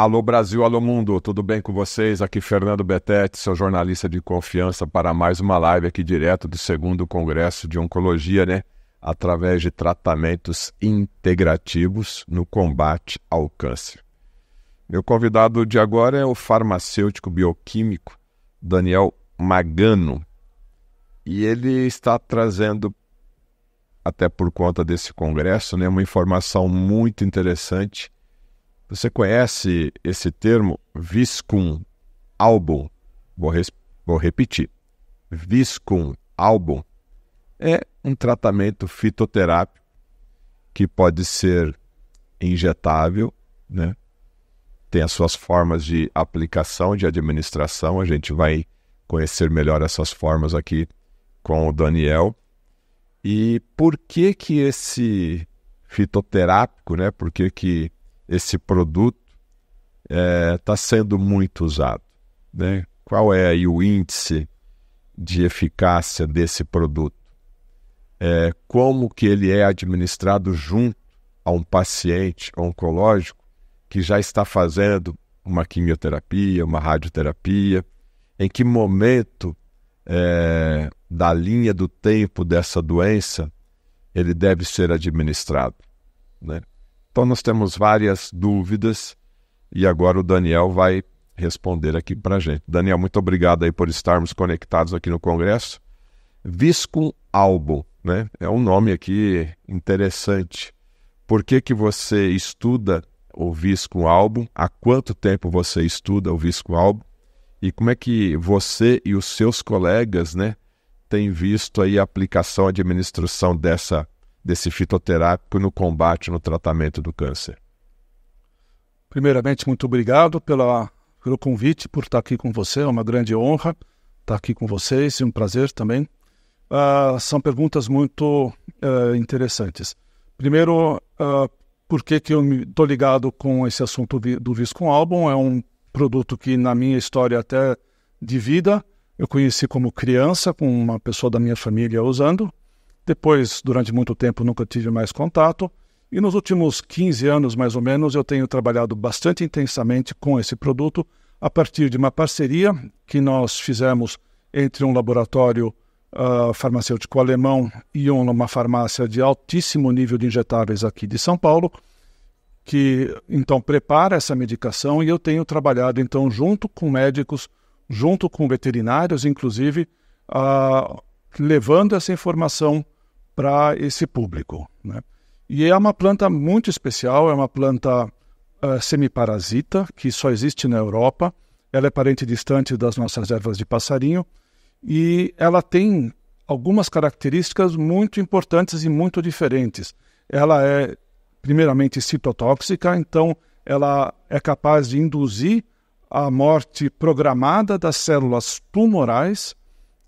Alô Brasil, alô mundo, tudo bem com vocês? Aqui Fernando Betete, seu jornalista de confiança para mais uma live aqui direto do segundo congresso de oncologia, né? Através de tratamentos integrativos no combate ao câncer. Meu convidado de agora é o farmacêutico bioquímico Daniel Magano e ele está trazendo até por conta desse congresso, né, uma informação muito interessante você conhece esse termo Viscum Album? Vou, vou repetir. Viscum Album é um tratamento fitoterápico que pode ser injetável, né? Tem as suas formas de aplicação, de administração. A gente vai conhecer melhor essas formas aqui com o Daniel. E por que que esse fitoterápico, né? Por que que esse produto está é, tá sendo muito usado. Né? Qual é aí o índice de eficácia desse produto? É, como que ele é administrado junto a um paciente oncológico que já está fazendo uma quimioterapia, uma radioterapia? Em que momento é, da linha do tempo dessa doença ele deve ser administrado? Né? Então, nós temos várias dúvidas e agora o Daniel vai responder aqui para a gente. Daniel, muito obrigado aí por estarmos conectados aqui no Congresso. Viscum Albo, né? É um nome aqui interessante. Por que, que você estuda o Visco Albo? Há quanto tempo você estuda o Visco Albo? E como é que você e os seus colegas, né, têm visto aí a aplicação, a administração dessa desse fitoterápico no combate, no tratamento do câncer. Primeiramente, muito obrigado pela, pelo convite, por estar aqui com você. É uma grande honra estar aqui com vocês e um prazer também. Uh, são perguntas muito uh, interessantes. Primeiro, uh, por que, que eu estou ligado com esse assunto do Viscom Album? É um produto que, na minha história até de vida, eu conheci como criança, com uma pessoa da minha família usando. Depois, durante muito tempo, nunca tive mais contato. E nos últimos 15 anos, mais ou menos, eu tenho trabalhado bastante intensamente com esse produto a partir de uma parceria que nós fizemos entre um laboratório uh, farmacêutico alemão e uma farmácia de altíssimo nível de injetáveis aqui de São Paulo, que então prepara essa medicação e eu tenho trabalhado então junto com médicos, junto com veterinários, inclusive, uh, levando essa informação para esse público. Né? E é uma planta muito especial, é uma planta uh, semiparasita, que só existe na Europa. Ela é parente distante das nossas ervas de passarinho e ela tem algumas características muito importantes e muito diferentes. Ela é, primeiramente, citotóxica, então ela é capaz de induzir a morte programada das células tumorais,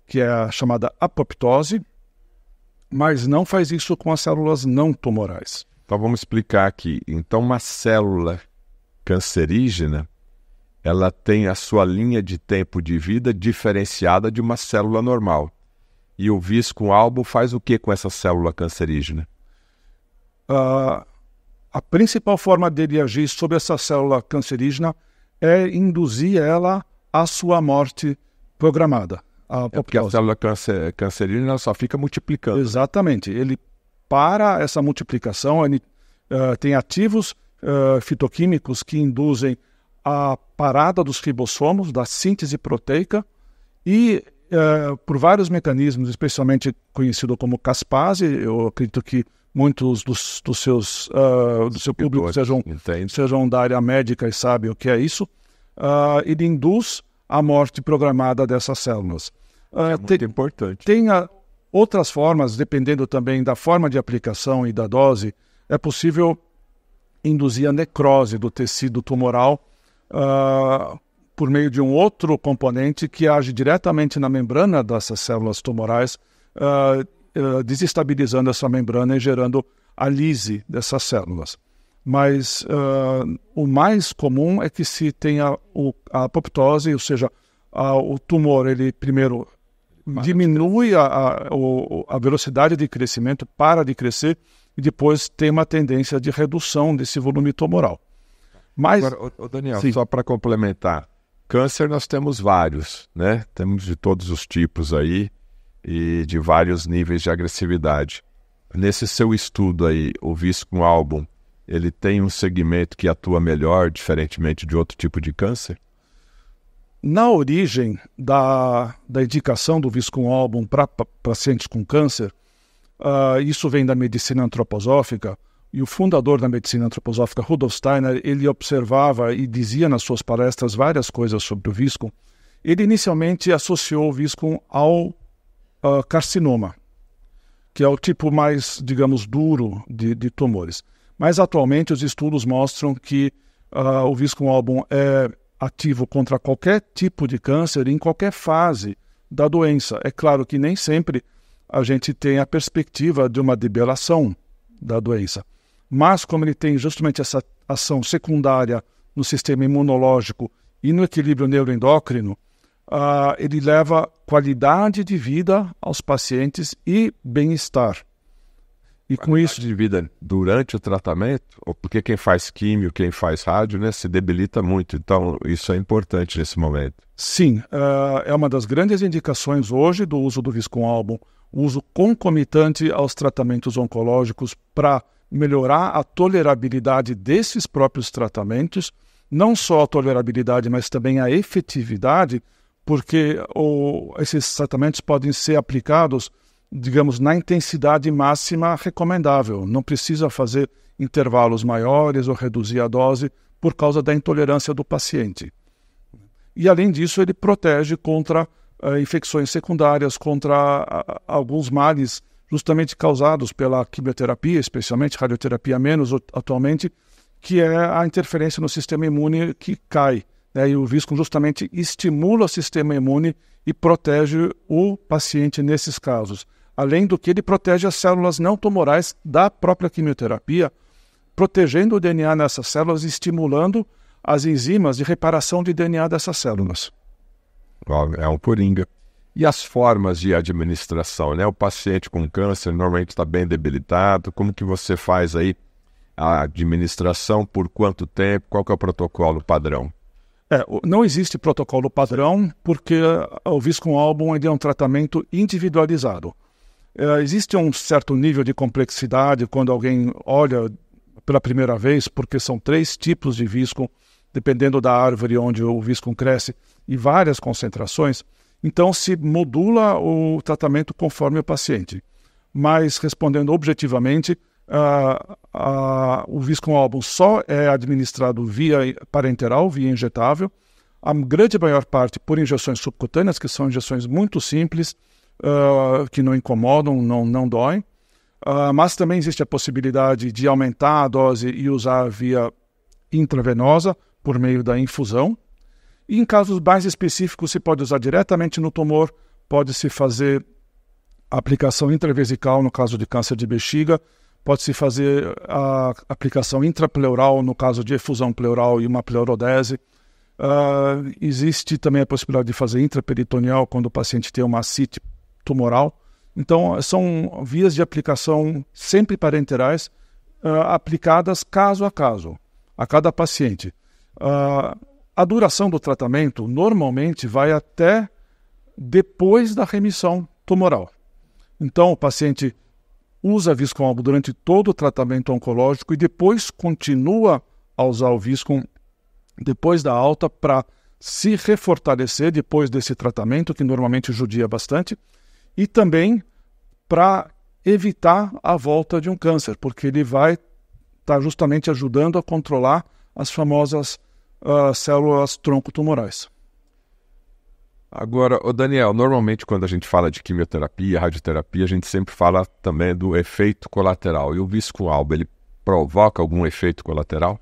que é a chamada apoptose, mas não faz isso com as células não tumorais. Então vamos explicar aqui. Então uma célula cancerígena, ela tem a sua linha de tempo de vida diferenciada de uma célula normal. E o visco albo faz o que com essa célula cancerígena? Uh, a principal forma dele agir sobre essa célula cancerígena é induzir ela à sua morte programada a é porque a célula cancerígena só fica multiplicando. Exatamente. Ele para essa multiplicação, ele uh, tem ativos uh, fitoquímicos que induzem a parada dos ribossomos, da síntese proteica, e uh, por vários mecanismos, especialmente conhecido como caspase, eu acredito que muitos dos, dos seus do seu público sejam, sejam, da área médica e sabem o que é isso, ah, ele induz a morte programada dessas células. Ah, é muito tem, importante. Tem a, outras formas, dependendo também da forma de aplicação e da dose, é possível induzir a necrose do tecido tumoral uh, por meio de um outro componente que age diretamente na membrana dessas células tumorais, uh, uh, desestabilizando essa membrana e gerando a lise dessas células. Mas o mais comum é que se tenha o, a apoptose, ou seja, a, o tumor ele primeiro diminui a, a, a velocidade de crescimento, para de crescer e depois tem uma tendência de redução desse volume tumoral. Mas, Agora, ô, ô Daniel, sim. só para complementar, câncer nós temos vários, né? Temos de todos os tipos aí e de vários níveis de agressividade. Nesse seu estudo aí, o Viscum Álbum, ele tem um segmento que atua melhor, diferentemente de outro tipo de câncer? Na origem da, da indicação do Viscum Album para pacientes com câncer, uh, isso vem da medicina antroposófica, e o fundador da medicina antroposófica, Rudolf Steiner, ele observava e dizia nas suas palestras várias coisas sobre o Viscum. Ele inicialmente associou o Viscum ao uh, carcinoma, que é o tipo mais, digamos, duro de, de tumores. Mas atualmente os estudos mostram que uh, o Viscum album é ativo contra qualquer tipo de câncer em qualquer fase da doença. É claro que nem sempre a gente tem a perspectiva de uma debelação da doença, mas como ele tem justamente essa ação secundária no sistema imunológico e no equilíbrio neuroendócrino, uh, ele leva qualidade de vida aos pacientes e bem-estar. E com isso de vida durante o tratamento, porque quem faz químio, quem faz rádio, né, se debilita muito. Então isso é importante nesse momento. Sim, uh, é uma das grandes indicações hoje do uso do Viscom Album, uso concomitante aos tratamentos oncológicos para melhorar a tolerabilidade desses próprios tratamentos, não só a tolerabilidade, mas também a efetividade, porque o, esses tratamentos podem ser aplicados digamos, na intensidade máxima recomendável. Não precisa fazer intervalos maiores ou reduzir a dose por causa da intolerância do paciente. E, além disso, ele protege contra uh, infecções secundárias, contra alguns males justamente causados pela quimioterapia, especialmente radioterapia menos atualmente, que é a interferência no sistema imune que cai. Né? E o Viscom justamente estimula o sistema imune e protege o paciente nesses casos além do que ele protege as células não tumorais da própria quimioterapia, protegendo o DNA nessas células e estimulando as enzimas de reparação de DNA dessas células. É um coringa. E as formas de administração, né? O paciente com câncer normalmente está bem debilitado. Como que você faz aí a administração? Por quanto tempo? Qual que é o protocolo padrão? É, não existe protocolo padrão porque o viscum Album é um tratamento individualizado. É, existe um certo nível de complexidade quando alguém olha pela primeira vez, porque são três tipos de visco, dependendo da árvore onde o visco cresce, e várias concentrações. Então, se modula o tratamento conforme o paciente. Mas, respondendo objetivamente, uh, uh, o viscum álbum só é administrado via parenteral, via injetável, a grande maior parte por injeções subcutâneas, que são injeções muito simples, uh, que não incomodam, não, não doem. Uh, mas também existe a possibilidade de aumentar a dose e usar via intravenosa, por meio da infusão. E em casos mais específicos, se pode usar diretamente no tumor, pode-se fazer aplicação intravesical no caso de câncer de bexiga, pode-se fazer a aplicação intrapleural no caso de efusão pleural e uma pleurodese. Uh, ah, existe também a possibilidade de fazer intraperitoneal quando o paciente tem uma CIT tumoral. Então, são vias de aplicação sempre parenterais uh, aplicadas caso a caso, a cada paciente. Uh, a duração do tratamento normalmente vai até depois da remissão tumoral. Então, o paciente usa Viscom durante todo o tratamento oncológico e depois continua a usar o Viscom depois da alta para se refortalecer depois desse tratamento, que normalmente judia bastante e também para evitar a volta de um câncer, porque ele vai estar tá justamente ajudando a controlar as famosas uh, células tronco-tumorais. Agora, o Daniel, normalmente quando a gente fala de quimioterapia, radioterapia, a gente sempre fala também do efeito colateral. E o visco alba, ele provoca algum efeito colateral?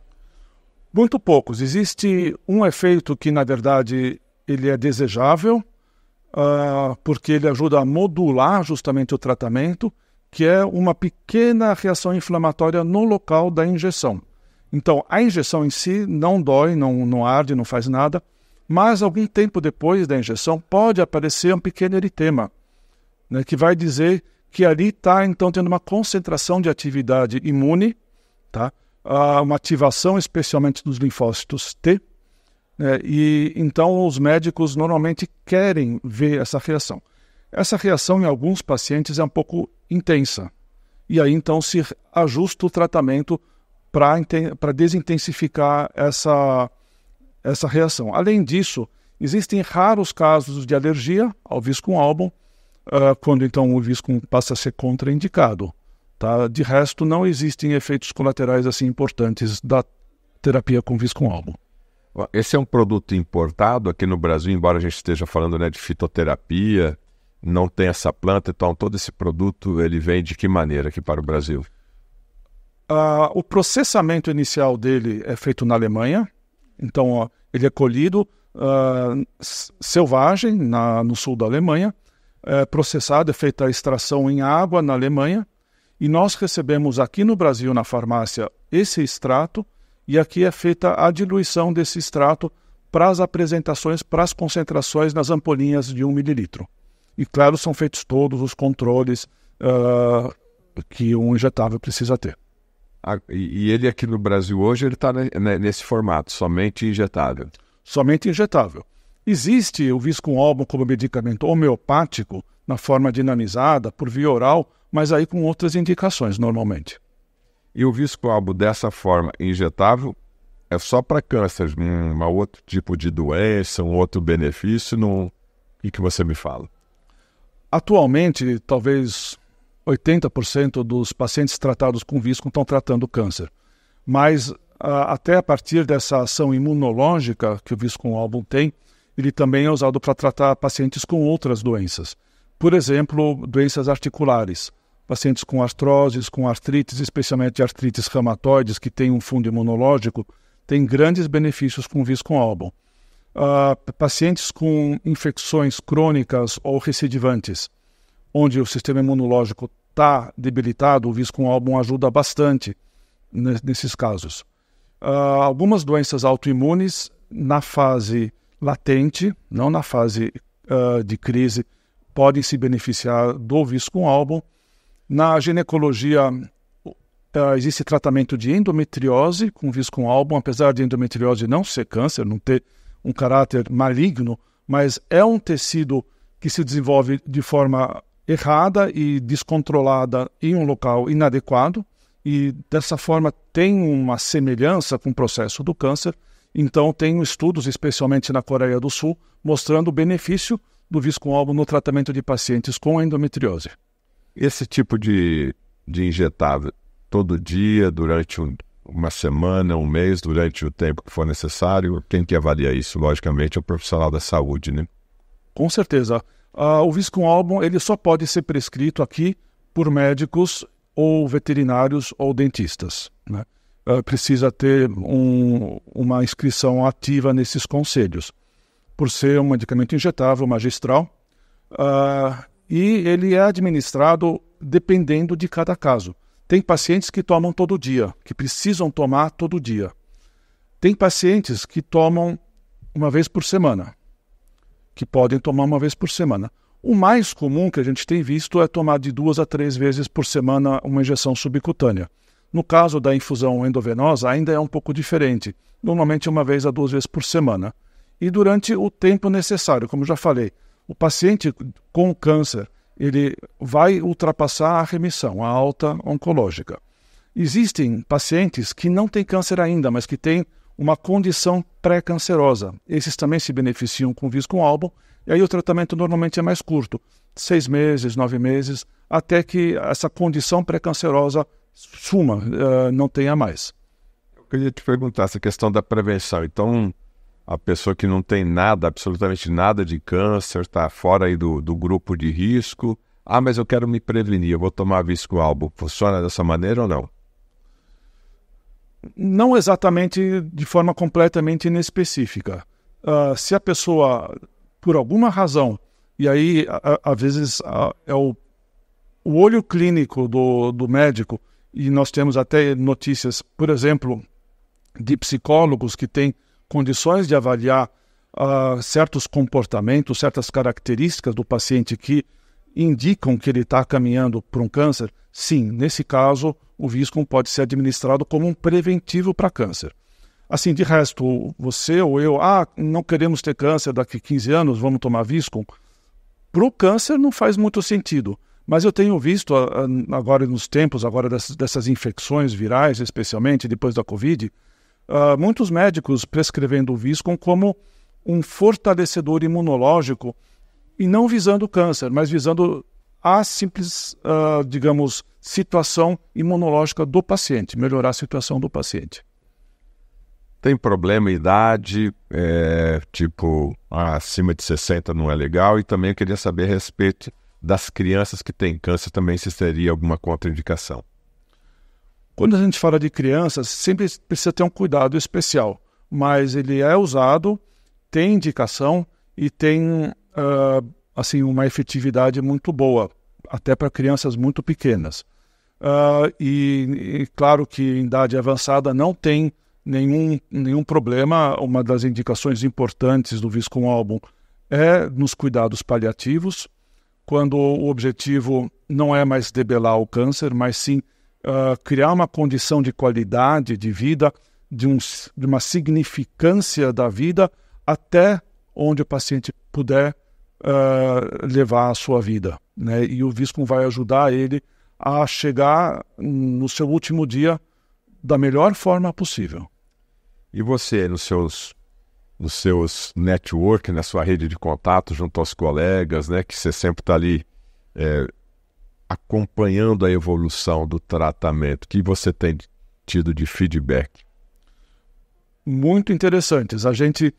Muito poucos. Existe um efeito que, na verdade, ele é desejável, uh, porque ele ajuda a modular justamente o tratamento, que é uma pequena reação inflamatória no local da injeção. Então, a injeção em si não dói, não, não arde, não faz nada, mas algum tempo depois da injeção pode aparecer um pequeno eritema, né, que vai dizer que ali está então tendo uma concentração de atividade imune, tá? Ah, uma ativação especialmente dos linfócitos T, né? E então os médicos normalmente querem ver essa reação. Essa reação em alguns pacientes é um pouco intensa. E aí então se ajusta o tratamento para desintensificar essa, essa reação. Além disso, existem raros casos de alergia ao viscum álbum, uh, quando então o viscum passa a ser contraindicado. Tá? De resto, não existem efeitos colaterais assim importantes da terapia com viscum álbum. Esse é um produto importado aqui no Brasil, embora a gente esteja falando né, de fitoterapia, não tem essa planta, então todo esse produto ele vem de que maneira aqui para o Brasil? Ah, o processamento inicial dele é feito na Alemanha, então ó, ele é colhido ah, selvagem na, no sul da Alemanha, é processado, é feita a extração em água na Alemanha, e nós recebemos aqui no Brasil, na farmácia, esse extrato e aqui é feita a diluição desse extrato para as apresentações, para as concentrações nas ampolinhas de 1 mililitro. E claro, são feitos todos os controles uh, que um injetável precisa ter. Ah, e ele aqui no Brasil hoje ele está nesse formato, somente injetável? Somente injetável. Existe o viscum como medicamento homeopático, na forma dinamizada, por via oral, mas aí com outras indicações normalmente. E o viscoabo dessa forma injetável é só para câncer, um é outro tipo de doença, um outro benefício. Não... O que, que você me fala? Atualmente, talvez 80% dos pacientes tratados com visco estão tratando câncer. Mas a, até a partir dessa ação imunológica que o visco álbum tem, ele também é usado para tratar pacientes com outras doenças. Por exemplo, doenças articulares pacientes com artroses, com artrites, especialmente artrites reumatoides, que tem um fundo imunológico, tem grandes benefícios com o viscom Uh, ah, pacientes com infecções crônicas ou recidivantes, onde o sistema imunológico está debilitado, o viscoalbum ajuda bastante nesses casos. Uh, algumas doenças autoimunes na fase latente, não na fase uh, de crise, podem se beneficiar do viscoalbum. álbum na ginecologia, tá, existe tratamento de endometriose com viscum álbum, apesar de endometriose não ser câncer, não ter um caráter maligno, mas é um tecido que se desenvolve de forma errada e descontrolada em um local inadequado e dessa forma tem uma semelhança com o processo do câncer. Então tem estudos, especialmente na Coreia do Sul, mostrando o benefício do viscum álbum no tratamento de pacientes com endometriose. Esse tipo de, de injetável, todo dia, durante um, uma semana, um mês, durante o tempo que for necessário, quem que avalia isso? Logicamente, é o profissional da saúde, né? Com certeza. Uh, o Viscom Album ele só pode ser prescrito aqui por médicos ou veterinários ou dentistas. Né? Uh, precisa ter um, uma inscrição ativa nesses conselhos. Por ser um medicamento injetável magistral, uh, e ele é administrado dependendo de cada caso. Tem pacientes que tomam todo dia, que precisam tomar todo dia. Tem pacientes que tomam uma vez por semana, que podem tomar uma vez por semana. O mais comum que a gente tem visto é tomar de duas a três vezes por semana uma injeção subcutânea. No caso da infusão endovenosa, ainda é um pouco diferente, normalmente uma vez a duas vezes por semana. E durante o tempo necessário, como já falei, o paciente com câncer ele vai ultrapassar a remissão, a alta oncológica. Existem pacientes que não têm câncer ainda, mas que têm uma condição pré-cancerosa. Esses também se beneficiam com visco álbum e aí o tratamento normalmente é mais curto, seis meses, nove meses, até que essa condição pré-cancerosa suma, eh, não tenha mais. Eu queria te perguntar essa questão da prevenção. Então, a pessoa que não tem nada, absolutamente nada de câncer, está fora aí do, do grupo de risco. Ah, mas eu quero me prevenir, eu vou tomar visco albo. Funciona dessa maneira ou não? Não exatamente de forma completamente inespecífica. Uh, se a pessoa, por alguma razão, e aí às vezes a, é o, o olho clínico do, do médico, e nós temos até notícias, por exemplo, de psicólogos que têm condições de avaliar uh, certos comportamentos, certas características do paciente que indicam que ele está caminhando para um câncer, sim, nesse caso, o Viscom pode ser administrado como um preventivo para câncer. Assim, de resto, você ou eu, ah, não queremos ter câncer daqui 15 anos, vamos tomar Viscom. Para o câncer não faz muito sentido, mas eu tenho visto ah, ah, agora nos tempos agora dessas, dessas infecções virais, especialmente depois da Covid, uh, muitos médicos prescrevendo o Viscon como um fortalecedor imunológico e não visando o câncer, mas visando a simples, uh, digamos, situação imunológica do paciente, melhorar a situação do paciente. Tem problema idade, é, tipo, ah, acima de 60 não é legal, e também eu queria saber a respeito das crianças que têm câncer também, se seria alguma contraindicação. Quando a gente fala de crianças, sempre precisa ter um cuidado especial, mas ele é usado, tem indicação e tem uh, assim uma efetividade muito boa, até para crianças muito pequenas. Uh, e, e, claro que em idade avançada não tem nenhum, nenhum problema. Uma das indicações importantes do Viscom Álbum é nos cuidados paliativos, quando o objetivo não é mais debelar o câncer, mas sim uh, criar uma condição de qualidade de vida, de, um, de uma significância da vida, até onde o paciente puder uh, levar a sua vida. Né? E o Viscom vai ajudar ele a chegar no seu último dia da melhor forma possível. E você, nos seus, nos seus network, na sua rede de contato, junto aos colegas, né, que você sempre está ali é, acompanhando a evolução do tratamento que você tem tido de feedback? Muito interessantes. A gente,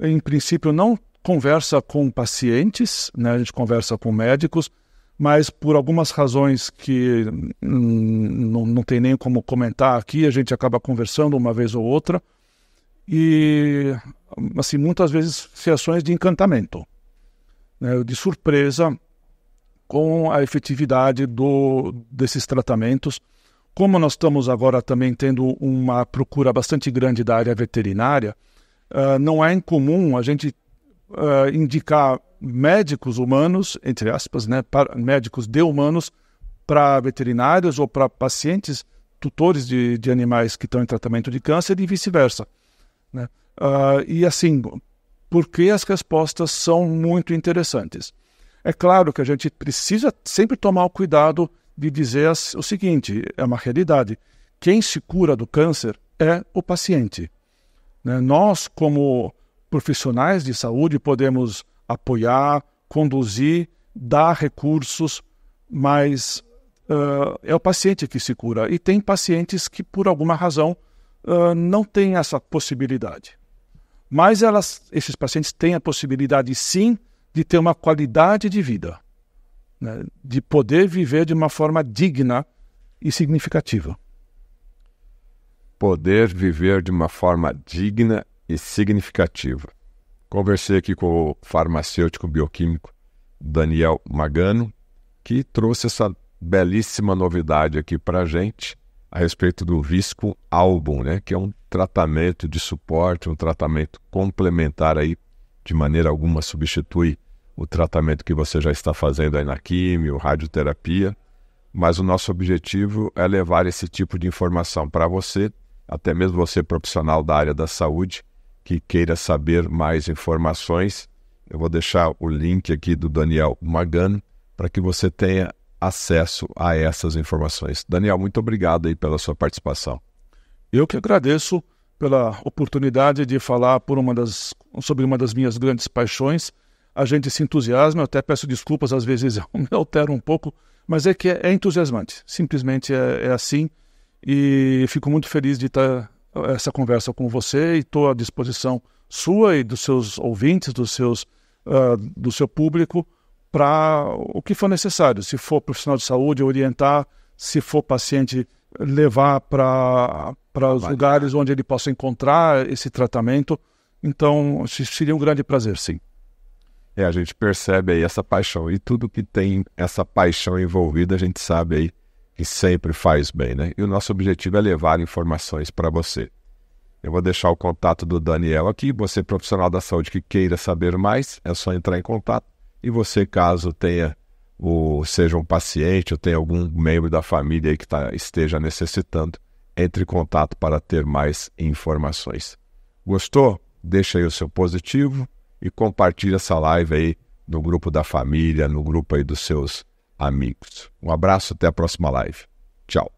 em princípio, não conversa com pacientes, né? a gente conversa com médicos, mas por algumas razões que não, tem nem como comentar aqui, a gente acaba conversando uma vez ou outra. E, assim, muitas vezes reações de encantamento, né? de surpresa, com a efetividade do, desses tratamentos. Como nós estamos agora também tendo uma procura bastante grande da área veterinária, uh, não é incomum a gente uh, indicar médicos humanos, entre aspas, né, para, médicos de humanos, para veterinários ou para pacientes tutores de, de, animais que estão em tratamento de câncer e vice-versa. Né? Uh, e assim, porque as respostas são muito interessantes. É claro que a gente precisa sempre tomar o cuidado de dizer o seguinte: é uma realidade. Quem se cura do câncer é o paciente. Né? Nós, como profissionais de saúde, podemos apoiar, conduzir, dar recursos, mas uh, é o paciente que se cura. E tem pacientes que, por alguma razão, uh, não têm essa possibilidade. Mas elas, esses pacientes têm a possibilidade, sim, de ter uma qualidade de vida, né? de poder viver de uma forma digna e significativa. Poder viver de uma forma digna e significativa. Conversei aqui com o farmacêutico bioquímico Daniel Magano, que trouxe essa belíssima novidade aqui para a gente a respeito do Visco Album, né? que é um tratamento de suporte, um tratamento complementar aí de maneira alguma substitui o tratamento que você já está fazendo aí na químio, radioterapia, mas o nosso objetivo é levar esse tipo de informação para você, até mesmo você profissional da área da saúde, que queira saber mais informações. Eu vou deixar o link aqui do Daniel Magano para que você tenha acesso a essas informações. Daniel, muito obrigado aí pela sua participação. Eu que agradeço pela oportunidade de falar por uma das, sobre uma das minhas grandes paixões. A gente se entusiasma, eu até peço desculpas, às vezes eu me altero um pouco, mas é que é, é, entusiasmante, simplesmente é, é, assim. E fico muito feliz de estar eh, essa conversa com você e estou à disposição sua e dos seus ouvintes, dos seus, uh, do seu público, para o que for necessário. Se for profissional de saúde, orientar, se for paciente levar para ah, os lugares onde ele possa encontrar esse tratamento. Então, seria um grande prazer, sim. É, a gente percebe aí essa paixão. E tudo que tem essa paixão envolvida, a gente sabe aí que sempre faz bem, né? E o nosso objetivo é levar informações para você. Eu vou deixar o contato do Daniel aqui. Você, profissional da saúde que queira saber mais, é só entrar em contato. E você, caso tenha ou seja um paciente ou tem algum membro da família que tá, esteja necessitando, entre em contato para ter mais informações. Gostou? Deixa aí o seu positivo e compartilhe essa live aí no grupo da família, no grupo aí dos seus amigos. Um abraço, até a próxima live. Tchau.